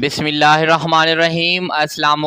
बिसमीम् अल्लाम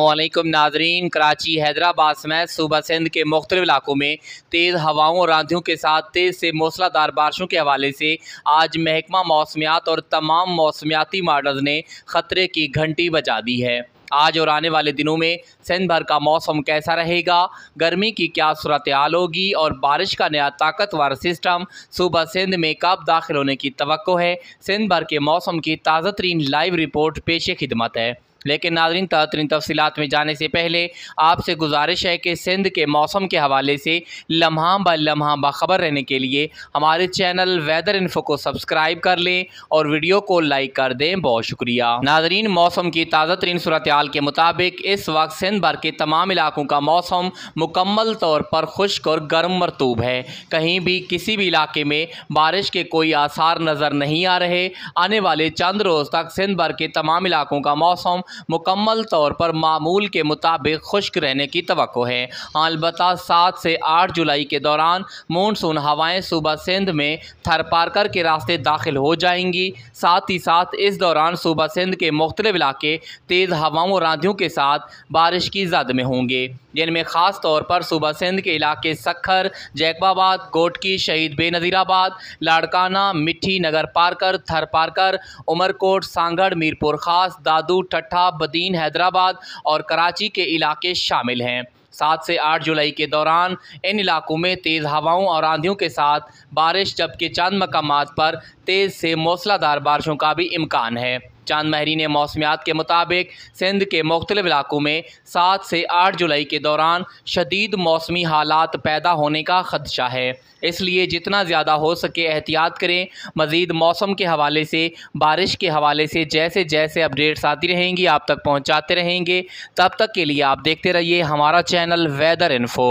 नाजरीन कराची हैदराबाद समेत सूबा सिंध के मुख्तलिफ इलाकों में तेज़ हवाओं और आंधियों के साथ तेज़ से मौसलाधार बारिशों के हवाले से आज महकमा मौसमियात और तमाम मौसमियाती मॉडल्स ने ख़तरे की घंटी बजा दी है आज और आने वाले दिनों में सिंध भर का मौसम कैसा रहेगा गर्मी की क्या सूरत हाल होगी और बारिश का नया ताकतवर सिस्टम सुबह सिंध में कब दाखिल होने की तो है सिंध भर के मौसम की ताज़ा तरीन लाइव रिपोर्ट पेश खिदमत है लेकिन नाजरीन तरीन तफसीत में जाने से पहले आपसे गुजारिश है कि सिंध के मौसम के हवाले से लम्हा ब लम्हा बाखबर रहने के लिए हमारे चैनल वेदर इन्फो को सब्सक्राइब कर लें और वीडियो को लाइक कर दें बहुत शुक्रिया नाजरीन मौसम की ताज़ा तरीन सूरत आल के मुताबिक इस वक्त सिंध भर के तमाम इलाकों का मौसम मुकम्मल तौर पर खुश्क और गर्म मरतूब है कहीं भी किसी भी इलाके में बारिश के कोई आसार नज़र नहीं आ रहे आने वाले चंद रोज़ तक सिंध भर के तमाम इलाकों का मौसम मुकम्मल तौर पर मामूल के मुताबिक खुश्क रहने की तो है अलबत् सात से आठ जुलाई के दौरान मानसून हवाएं सुबह सिंध में थरपारकर के रास्ते दाखिल हो जाएंगी साथ ही साथ इस दौरान सुबह सिंध के मुख्तलिफ इलाके तेज़ हवाओं और आंधियों के साथ बारिश की जद में होंगे जिनमें ख़ास तौर पर सुबह सिंध के इलाके सखर जैकबाबाद गोटकी शहीद बेनज़ीराबाद लाड़काना मिट्टी नगर पारकर थर पारकर उमरकोट सांगढ़ मीरपुर खास दादू ठट्ठा लखा बदीन हैदराबाद और कराची के इलाके शामिल हैं सात से आठ जुलाई के दौरान इन इलाकों में तेज़ हवाओं और आंधियों के साथ बारिश जबकि चंद मकाम पर तेज़ से मौसलाधार बारिशों का भी इम्कान है चांद महरी ने मौसमियात के मुताबिक सिंध के मुख्तलिफ इलाकों में सात से आठ जुलाई के दौरान शदीद मौसमी हालात पैदा होने का खदशा है इसलिए जितना ज़्यादा हो सके एहतियात करें मज़ीद मौसम के हवाले से बारिश के हवाले से जैसे जैसे अपडेट्स आती रहेंगी आप तक पहुँचाते रहेंगे तब तक के लिए आप देखते रहिए हमारा चैनल वेदर इन्फो